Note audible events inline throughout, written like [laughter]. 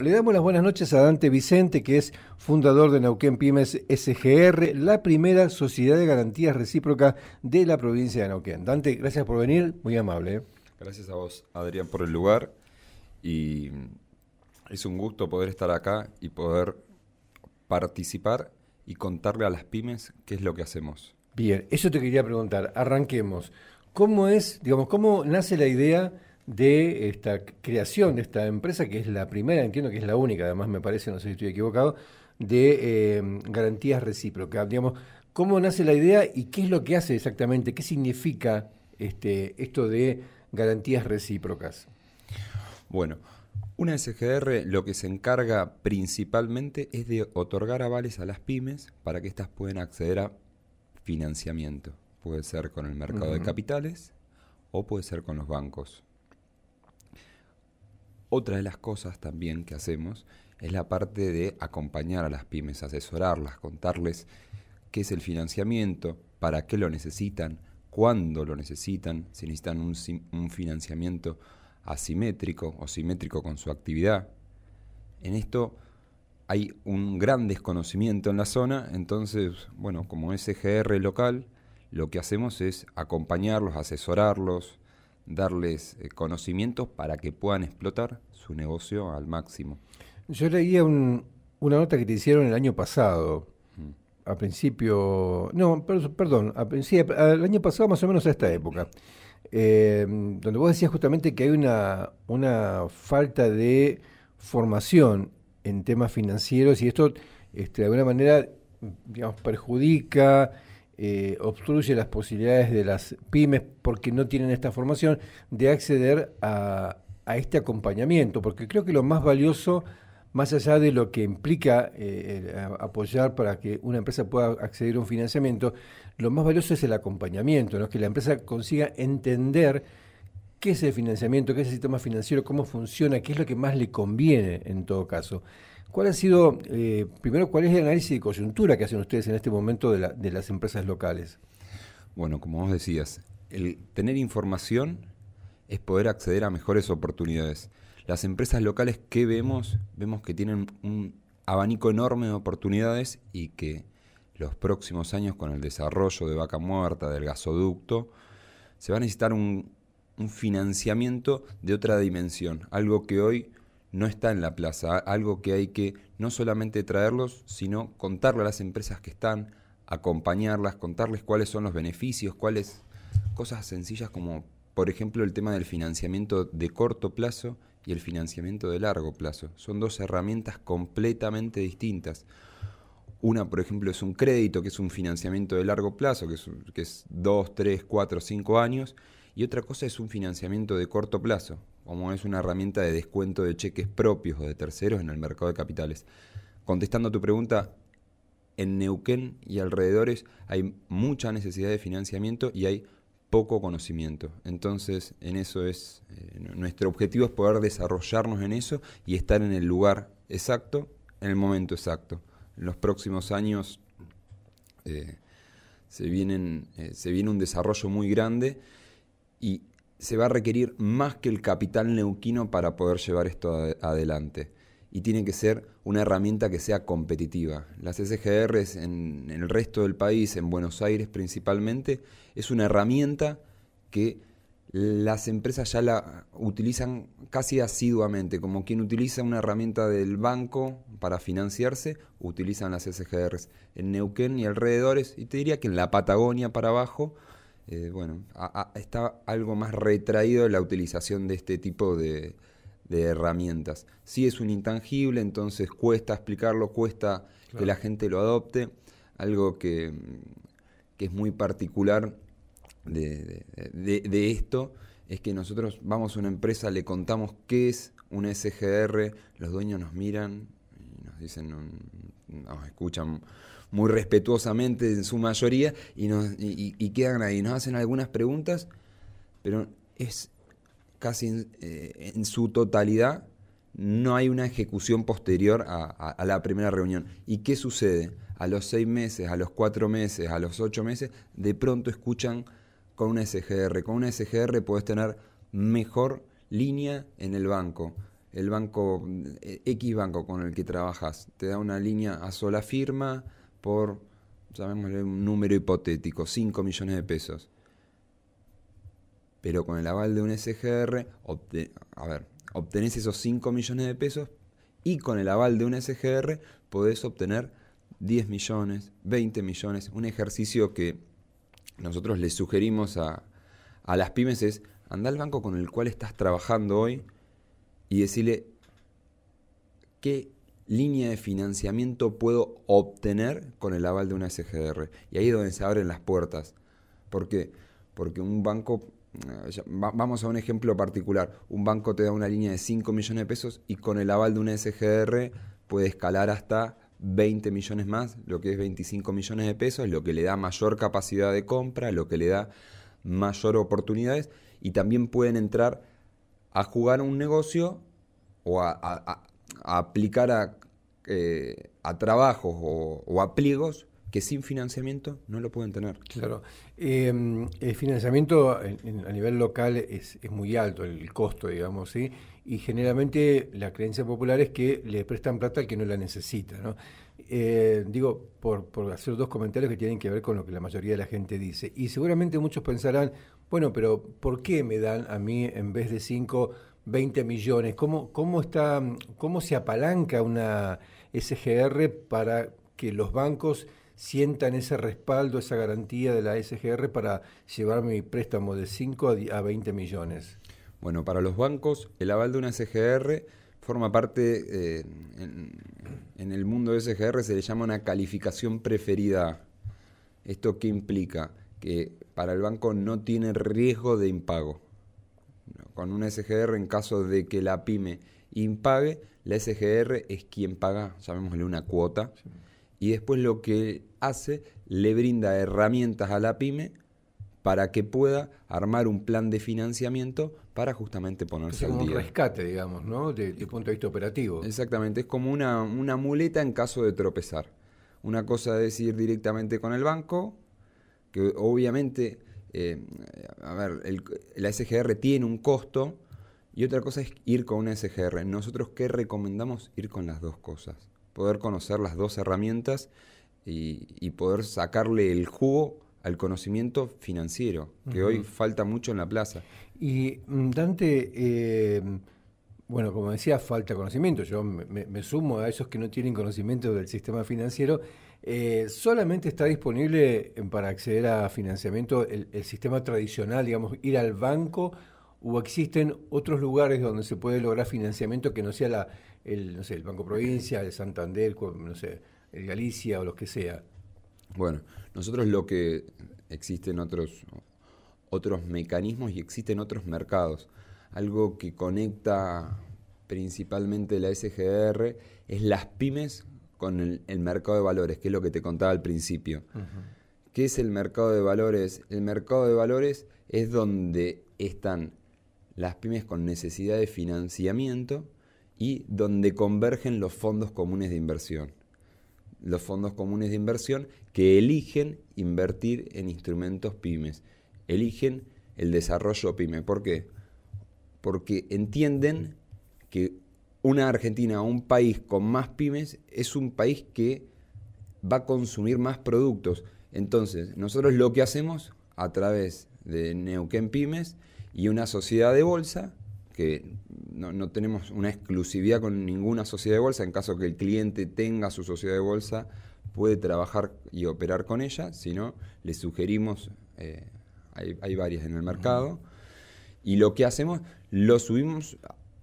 Le damos las buenas noches a Dante Vicente, que es fundador de Nauquén Pymes SGR, la primera sociedad de garantías recíproca de la provincia de Nauquén. Dante, gracias por venir, muy amable. Gracias a vos, Adrián, por el lugar. Y es un gusto poder estar acá y poder participar y contarle a las pymes qué es lo que hacemos. Bien, eso te quería preguntar. Arranquemos. ¿Cómo es, digamos, cómo nace la idea? de esta creación de esta empresa, que es la primera, entiendo que es la única, además me parece, no sé si estoy equivocado, de eh, garantías recíprocas. Digamos, ¿cómo nace la idea y qué es lo que hace exactamente? ¿Qué significa este, esto de garantías recíprocas? Bueno, una SGR lo que se encarga principalmente es de otorgar avales a las pymes para que éstas puedan acceder a financiamiento. Puede ser con el mercado de capitales o puede ser con los bancos. Otra de las cosas también que hacemos es la parte de acompañar a las pymes, asesorarlas, contarles qué es el financiamiento, para qué lo necesitan, cuándo lo necesitan, si necesitan un, financiamiento asimétrico o simétrico con su actividad. En esto hay un gran desconocimiento en la zona, entonces, bueno, como SGR e local, lo que hacemos es acompañarlos, asesorarlos, darles eh, conocimientos para que puedan explotar su negocio al máximo. Yo leía una nota que te hicieron el año pasado, al mm. a principio, no, perdón, a, sí, año pasado más o menos a esta época, eh, donde vos decías justamente que hay una, una falta de formación en temas financieros y esto este, de alguna manera digamos, perjudica eh, obstruye las posibilidades de las pymes porque no tienen esta formación de acceder a, este acompañamiento, porque creo que lo más valioso, más allá de lo que implica eh, apoyar para que una empresa pueda acceder a un financiamiento, lo más valioso es el acompañamiento, ¿no? que la empresa consiga entender qué es el financiamiento, qué es el sistema financiero, cómo funciona, qué es lo que más le conviene en todo caso. ¿Cuál ha sido, eh, primero, cuál es el análisis de coyuntura que hacen ustedes en este momento de, las empresas locales? Bueno, como vos decías, el tener información es poder acceder a mejores oportunidades. Las empresas locales que vemos, vemos que tienen un abanico enorme de oportunidades y que los próximos años con el desarrollo de vaca muerta, del gasoducto, se va a necesitar un financiamiento de otra dimensión, algo que hoy no está en la plaza, algo que hay que no solamente traerlos, sino contarle a las empresas que están, acompañarlas, contarles cuáles son los beneficios, cuáles cosas sencillas como por ejemplo el tema del financiamiento de corto plazo y el financiamiento de largo plazo. Son dos herramientas completamente distintas. Una, por ejemplo, es un crédito, que es un financiamiento de largo plazo, que es, que es 2, 3, 4, 5 años, y otra cosa es un financiamiento de corto plazo, como es una herramienta de descuento de cheques propios o de terceros en el mercado de capitales. Contestando a tu pregunta, en Neuquén y alrededores hay mucha necesidad de financiamiento y hay poco conocimiento. Entonces, en eso es, eh, nuestro objetivo es poder desarrollarnos en eso y estar en el lugar exacto, en el momento exacto. En los próximos años eh, se, eh, se viene un desarrollo muy grande y se va a requerir más que el capital neuquino para poder llevar esto adelante. Y tiene que ser una herramienta que sea competitiva. Las SGRs en el resto del país, en Buenos Aires principalmente, es una herramienta que las empresas ya la utilizan casi asiduamente, como quien utiliza una herramienta del banco para financiarse, utilizan las SGRs en Neuquén y alrededores, y te diría que en la Patagonia para abajo, eh, bueno, está algo más retraído la utilización de este tipo de, herramientas. Si es un intangible, entonces cuesta explicarlo, cuesta que la gente lo adopte, algo que, mm, es muy particular de, esto es que nosotros vamos a una empresa, le contamos qué es un SGR, los dueños nos miran y nos dicen, nos escuchan muy respetuosamente en su mayoría, y, nos, y, quedan ahí. Nos hacen algunas preguntas, pero es casi en, eh, su totalidad no hay una ejecución posterior a, la primera reunión. ¿Y qué sucede? A los seis meses, a los cuatro meses, a los ocho meses, de pronto escuchan con un SGR. Con un SGR puedes tener mejor línea en el banco. El banco eh, X banco con el que trabajas te da una línea a sola firma, por, llamémosle un número hipotético, 5 millones de pesos. Pero con el aval de un SGR, a ver, obtenés esos 5 millones de pesos y con el aval de un SGR podés obtener 10 millones, 20 millones. Un ejercicio que nosotros le sugerimos a, las pymes es, anda al banco con el cual estás trabajando hoy y decirle qué línea de financiamiento puedo obtener con el aval de una SGR. Y ahí es donde se abren las puertas. ¿Por qué? Porque un banco, eh, vamos a un ejemplo particular, un banco te da una línea de 5 millones de pesos y con el aval de una SGR puede escalar hasta 20 millones más, lo que es 25 millones de pesos, lo que le da mayor capacidad de compra, lo que le da mayor oportunidades y también pueden entrar a jugar un negocio o a, aplicar a, eh, trabajos o, a pliegos que sin financiamiento no lo pueden tener. Claro. Em, el financiamiento a nivel local es, muy alto, el, costo, digamos, ¿sí? Y generalmente la creencia popular es que le prestan plata al que no la necesita, eh, digo, por, por, hacer dos comentarios que tienen que ver con lo que la mayoría de la gente dice. Y seguramente muchos pensarán, bueno, pero ¿por qué me dan a mí en vez de cinco 20 millones. ¿Cómo, cómo, está, cómo se apalanca una SGR para que los bancos sientan ese respaldo, esa garantía de la SGR para llevar mi préstamo de 5 a 20 millones? Bueno, para los bancos, el aval de una SGR forma parte, eh, en, en, el mundo de SGR se le llama una calificación preferida. ¿Esto qué implica? Que para el banco no tiene riesgo de impago con una SGR en caso de que la pyme impague, la SGR es quien paga, llamémosle una cuota, y después lo que hace, le brinda herramientas a la pyme para que pueda armar un plan de financiamiento para justamente ponerse al día. un rescate, digamos, ¿no? Desde de punto de vista operativo. Exactamente, es como una, una muleta en caso de tropezar. Una cosa es ir directamente con el banco, que obviamente eh, a ver, la SGR tiene un costo y otra cosa es ir con una SGR. Nosotros qué recomendamos ir con las dos cosas, poder conocer las dos herramientas y, poder sacarle el jugo al conocimiento financiero, que hoy falta mucho en la plaza. Y mm, Dante, eh, bueno, como decía, falta conocimiento. Yo me, sumo a esos que no tienen conocimiento del sistema financiero. Eh, solamente está disponible para acceder a financiamiento el, sistema tradicional, digamos, ir al banco, o existen otros lugares donde se puede lograr financiamiento que no sea la, el, no sé, el Banco Provincia, el Santander, el Galicia o los que sea. Bueno, nosotros lo que existen otros, otros mecanismos y existen otros mercados algo que conecta principalmente la SGR es las pymes con el, mercado de valores, que es lo que te contaba al principio. ¿Qué es el mercado de valores? El mercado de valores es donde están las pymes con necesidad de financiamiento y donde convergen los fondos comunes de inversión. Los fondos comunes de inversión que eligen invertir en instrumentos pymes, eligen el desarrollo pyme. ¿Por qué? porque entienden que una Argentina, un país con más pymes, es un país que va a consumir más productos. Entonces, nosotros lo que hacemos a través de Neuquén Pymes y una sociedad de bolsa, que no, tenemos una exclusividad con ninguna sociedad de bolsa, en caso que el cliente tenga su sociedad de bolsa, puede trabajar y operar con ella, sino le sugerimos, eh, hay, varias en el mercado, y lo que hacemos, lo subimos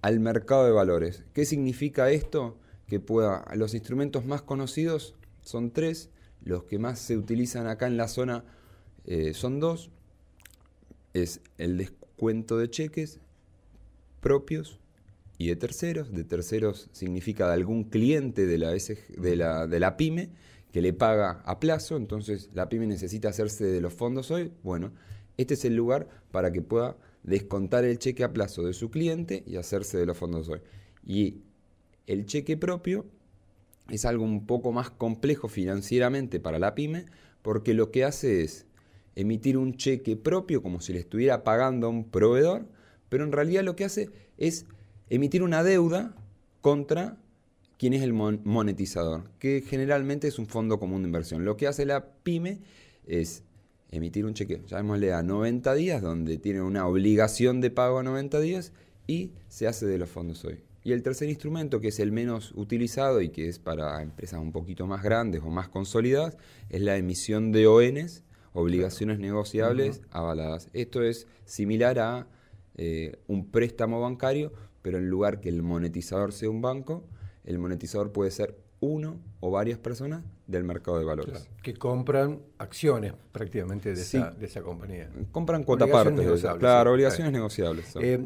al mercado de valores. ¿Qué significa esto? Que pueda, los instrumentos más conocidos son tres, los que más se utilizan acá en la zona eh, son dos. Es el descuento de cheques propios y de terceros. De terceros significa de algún cliente de la, de la pyme que le paga a plazo, entonces la pyme necesita hacerse de los fondos hoy. Bueno, este es el lugar para que pueda descontar el cheque a plazo de su cliente y hacerse de los fondos hoy. Y el cheque propio es algo un poco más complejo financieramente para la pyme porque lo que hace es emitir un cheque propio como si le estuviera pagando a un proveedor, pero en realidad lo que hace es emitir una deuda contra quien es el monetizador, que generalmente es un fondo común de inversión. Lo que hace la pyme es emitir un cheque, llamémosle a 90 días, donde tiene una obligación de pago a 90 días y se hace de los fondos hoy. Y el tercer instrumento, que es el menos utilizado y que es para empresas un poquito más grandes o más consolidadas, es la emisión de ONs, obligaciones negociables avaladas. Esto es similar a eh, un préstamo bancario, pero en lugar que el monetizador sea un banco, el monetizador puede ser uno o varias personas del mercado de valores. que compran acciones prácticamente de, esa, de esa, compañía. Compran cuota partes. Claro, obligaciones negociables. Eh,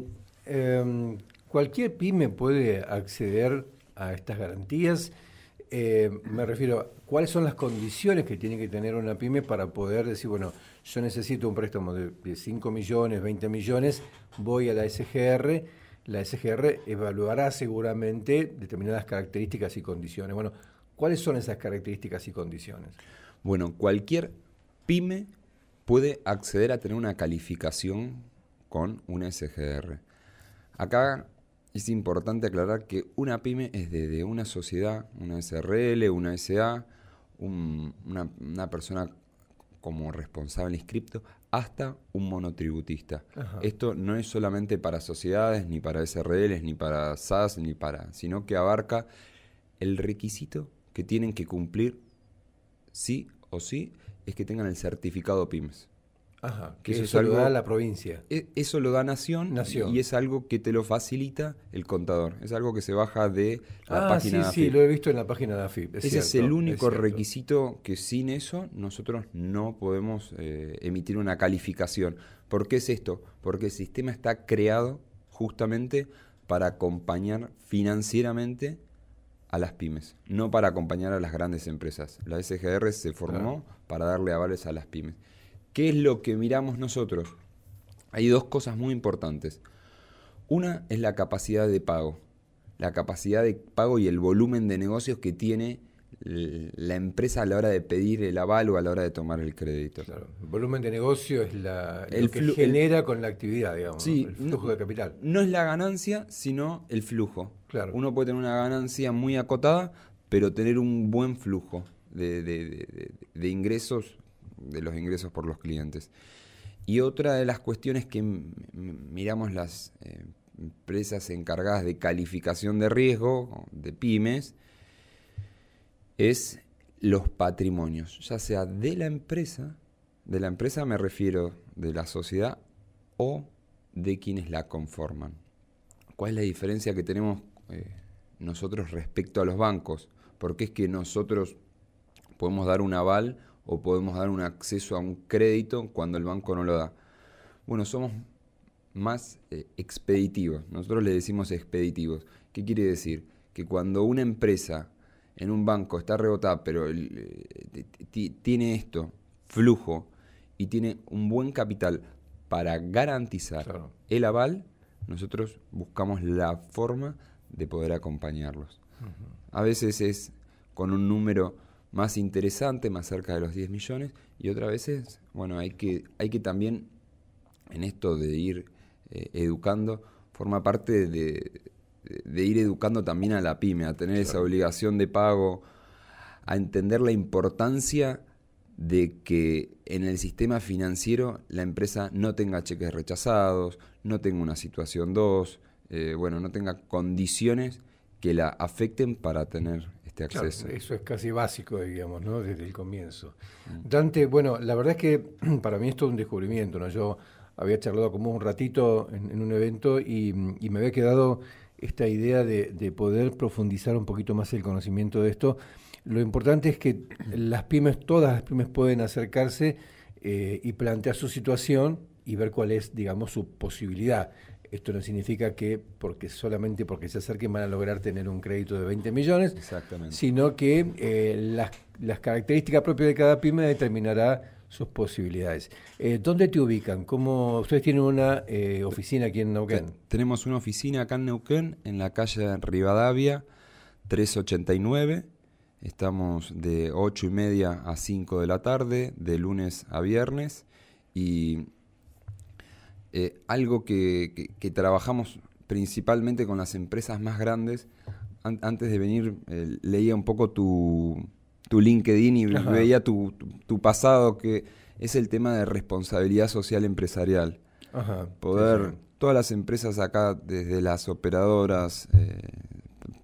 em, ¿Cualquier pyme puede acceder a estas garantías? Eh, me refiero, a, ¿cuáles son las condiciones que tiene que tener una pyme para poder decir, bueno, yo necesito un préstamo de, de 5 millones, 20 millones, voy a la SGR? la SGR evaluará seguramente determinadas características y condiciones. Bueno, ¿cuáles son esas características y condiciones? Bueno, cualquier pyme puede acceder a tener una calificación con una SGR. Acá es importante aclarar que una pyme es desde una sociedad, una SRL, una SA, una, una persona como responsable inscripto, hasta un monotributista. Esto no es solamente para sociedades, ni para SRLs, ni para SAS, ni para, sino que abarca el requisito que tienen que cumplir sí o sí es que tengan el certificado pymes que e, eso, lo da la provincia. Eso lo da Nación, y es algo que te lo facilita el contador. Es algo que se baja de la ah, página sí, de AFIP. Sí, lo he visto en la página de AFIP. Ese es el único requisito que sin eso nosotros no podemos eh, emitir una calificación. ¿Por qué es esto? Porque el sistema está creado justamente para acompañar financieramente a las pymes, no para acompañar a las grandes empresas. La SGR se formó para darle avales a las pymes. ¿Qué es lo que miramos nosotros? Hay dos cosas muy importantes. Una es la capacidad de pago. La capacidad de pago y el volumen de negocios que tiene la empresa a la hora de pedir el aval o a la hora de tomar el crédito. Claro. El volumen de negocio es la, el que genera con la actividad, digamos, sí, el flujo de capital. No es la ganancia, sino el flujo. Claro. Uno puede tener una ganancia muy acotada, pero tener un buen flujo de ingresos de los ingresos por los clientes. Y otra de las cuestiones que miramos las eh, empresas encargadas de calificación de riesgo de pymes es los patrimonios, ya sea de la empresa, de la empresa me refiero de la sociedad o de quienes la conforman. ¿Cuál es la diferencia que tenemos eh, nosotros respecto a los bancos? Porque es que nosotros podemos dar un aval o podemos dar un acceso a un crédito cuando el banco no lo da. Bueno, somos más eh, expeditivos. Nosotros le decimos expeditivos. ¿Qué quiere decir? Que cuando una empresa en un banco está rebotada, pero eh, tiene esto, flujo, y tiene un buen capital para garantizar el aval, nosotros buscamos la forma de poder acompañarlos. A veces es con un número más interesante, más cerca de los 10 millones, y otras veces, bueno, hay que, hay que también en esto de ir eh, educando, forma parte de, ir educando también a la pyme, a tener esa obligación de pago, a entender la importancia de que en el sistema financiero la empresa no tenga cheques rechazados, no tenga una situación 2, eh, bueno, no tenga condiciones que la afecten para tener este eso es casi básico, digamos, ¿no? Desde el comienzo. Mm. Dante, bueno, la verdad es que [clears throat] para mí esto es un descubrimiento, ¿no? Yo había charlado como un ratito en, un evento y, me había quedado esta idea de, poder profundizar un poquito más el conocimiento de esto. Lo importante es que las pymes, todas las pymes pueden acercarse eh, y plantear su situación y ver cuál es, digamos, su posibilidad. Esto no significa que porque solamente porque se acerquen van a lograr tener un crédito de 20 millones, sino que eh, las, características propias de cada pyme determinará sus posibilidades. Eh, ¿Dónde te ubican? ¿Ustedes tienen una eh, oficina aquí en Neuquén? tenemos una oficina acá en Neuquén, en la calle Rivadavia 389. Estamos de 8 y media a 5 de la tarde, de lunes a viernes. Y eh, algo que, trabajamos principalmente con las empresas más grandes. antes de venir, eh, leía un poco tu, LinkedIn y veía tu, pasado, que es el tema de responsabilidad social empresarial. Poder, todas las empresas acá, desde las operadoras, eh,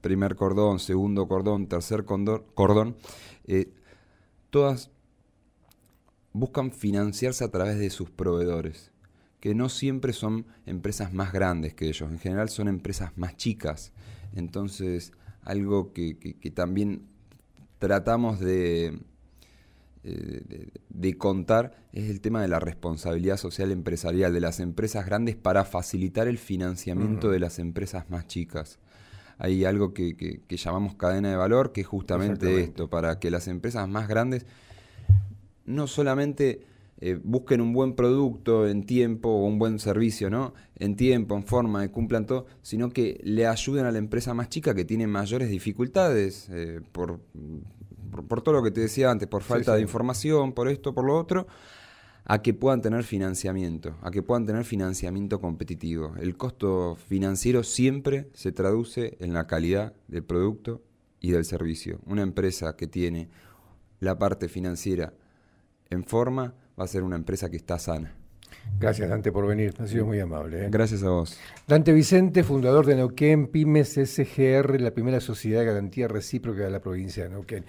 primer cordón, segundo cordón, tercer cordón, todas buscan financiarse a través de sus proveedores que no siempre son empresas más grandes que ellos, en general son empresas más chicas. Entonces, algo que, también tratamos eh, de, de, contar es el tema de la responsabilidad social empresarial de las empresas grandes para facilitar el financiamiento de las empresas más chicas. Hay algo que llamamos cadena de valor, que es justamente esto, para que las empresas más grandes no solamente eh, busquen un buen producto en tiempo o un buen servicio, ¿no? En tiempo, en forma, ...y cumplan todo, sino que le ayuden a la empresa más chica que tiene mayores dificultades eh, por, por, todo lo que te decía antes, por falta de información, por esto, por lo otro, a que puedan tener financiamiento, a que puedan tener financiamiento competitivo. El costo financiero siempre se traduce en la calidad del producto y del servicio. Una empresa que tiene la parte financiera en forma va a ser una empresa que está sana. Gracias, Dante, por venir. Ha sido muy amable. ¿eh? Gracias a vos. Dante Vicente, fundador de Neuquén Pymes SGR, la primera sociedad de garantía recíproca de la provincia de Neuquén.